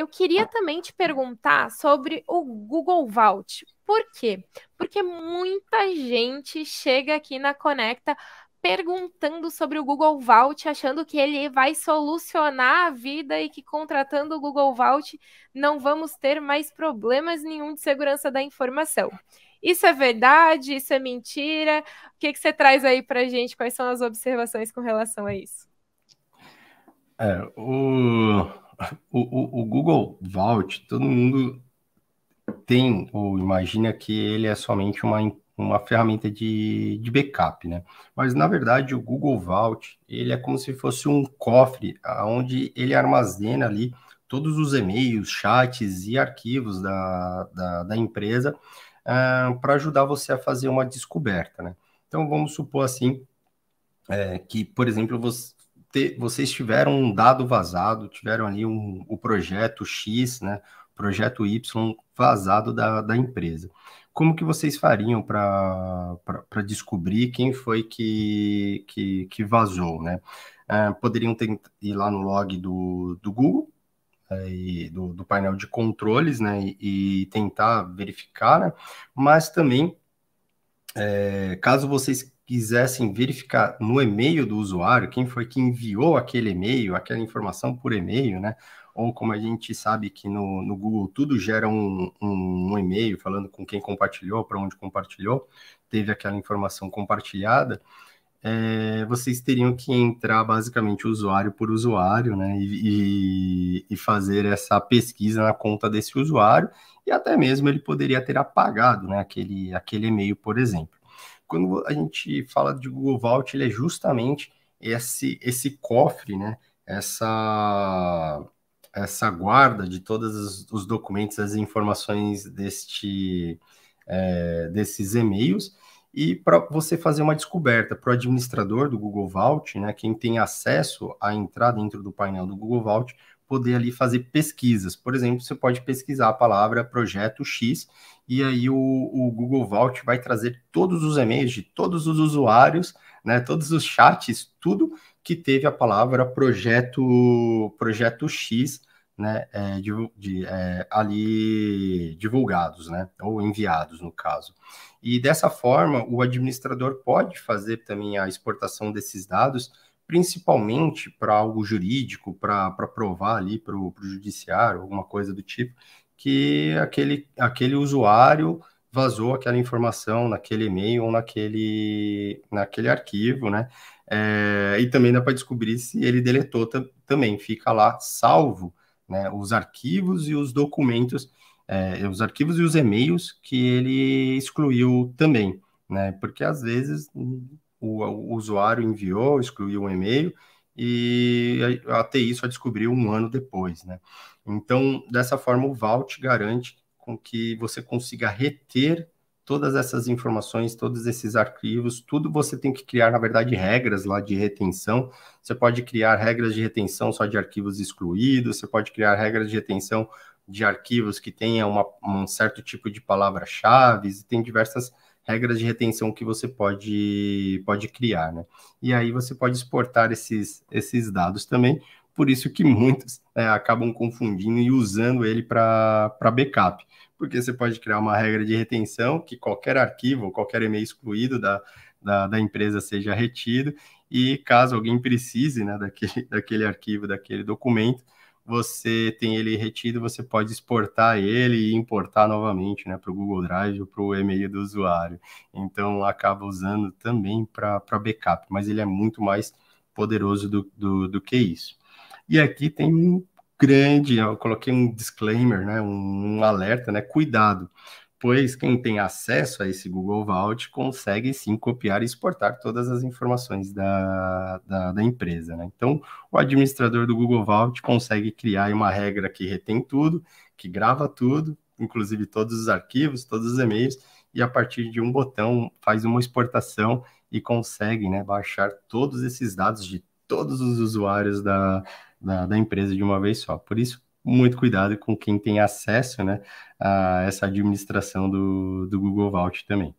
Eu queria também te perguntar sobre o Google Vault. Por quê? Porque muita gente chega aqui na Conecta perguntando sobre o Google Vault, achando que ele vai solucionar a vida e que contratando o Google Vault não vamos ter mais problemas nenhum de segurança da informação. Isso é verdade? Isso é mentira? O que, que você traz aí para gente? Quais são as observações com relação a isso? É, o o, o, o Google Vault, todo mundo tem ou imagina que ele é somente uma, uma ferramenta de, de backup, né? Mas na verdade o Google Vault ele é como se fosse um cofre onde ele armazena ali todos os e-mails, chats e arquivos da, da, da empresa uh, ah, para ajudar você a fazer uma descoberta, né? Então vamos supor assim é, que, por exemplo, você, te, vocês tiveram um dado vazado, tiveram ali um, o projeto X, né? Projeto Y vazado da, da empresa. Como que vocês fariam para descobrir quem foi que, que, que vazou, né? Uh, poderiam ter, ir lá no log do, do Google, uh, do, do, painel de controles, né, e, e tentar verificar, né? mas também, é, caso vocês quisessem verificar no e-mail do usuário quem foi que enviou aquele e-mail, aquela informação por e-mail, né? Ou como a gente sabe que no, no Google tudo gera um, um, um e-mail falando com quem compartilhou, para onde compartilhou, teve aquela informação compartilhada, é, vocês teriam que entrar basicamente usuário por usuário, né? E, e, e fazer essa pesquisa na conta desse usuário, e até mesmo ele poderia ter apagado né, aquele, aquele e-mail, por exemplo. Quando a gente fala de Google Vault, ele é justamente esse, esse cofre, né? essa, essa guarda de todos os, documentos, as informações deste, é, desses e-mails e para você fazer uma descoberta para o administrador do Google Vault, né, quem tem acesso a entrar dentro do painel do Google Vault, poder ali fazer pesquisas. Por exemplo, você pode pesquisar a palavra projeto X e aí o, o Google Vault vai trazer todos os e-mails de todos os usuários, né, todos os chats, tudo que teve a palavra projeto projeto X né, é, de, de, é, ali divulgados, né, ou enviados no caso. E dessa forma, o administrador pode fazer também a exportação desses dados principalmente para algo jurídico, para provar ali para o judiciário, alguma coisa do tipo, que aquele, aquele usuário vazou aquela informação naquele e-mail ou naquele, naquele arquivo, né? É, e também dá para descobrir se ele deletou também, fica lá salvo né, os arquivos e os documentos, é, os arquivos e os e-mails que ele excluiu também, né? Porque às vezes o, o usuário enviou, excluiu um e-mail, e a isso só descobriu um ano depois, né? Então, dessa forma, o Vault garante com que você consiga reter todas essas informações, todos esses arquivos, tudo você tem que criar, na verdade, regras lá de retenção. Você pode criar regras de retenção só de arquivos excluídos, você pode criar regras de retenção de arquivos que tenha uma, um certo tipo de palavra-chave, e tem diversas regras de retenção que você pode, pode criar, né? E aí você pode exportar esses, esses dados também, por isso que muitos é, acabam confundindo e usando ele para backup, porque você pode criar uma regra de retenção que qualquer arquivo, qualquer e-mail excluído da, da, da empresa seja retido, e caso alguém precise né, daquele, daquele arquivo, daquele documento, você tem ele retido, você pode exportar ele e importar novamente né, para o Google Drive ou para o e-mail do usuário. Então, acaba usando também para backup, mas ele é muito mais poderoso do, do, do que isso. E aqui tem um grande, eu coloquei um disclaimer, né, um, um alerta, né, cuidado pois quem tem acesso a esse Google Vault consegue sim copiar e exportar todas as informações da, da, da empresa. Né? Então, o administrador do Google Vault consegue criar uma regra que retém tudo, que grava tudo, inclusive todos os arquivos, todos os e-mails, e a partir de um botão faz uma exportação e consegue né, baixar todos esses dados de todos os usuários da, da, da empresa de uma vez só. Por isso, muito cuidado com quem tem acesso né, a essa administração do, do Google Vault também.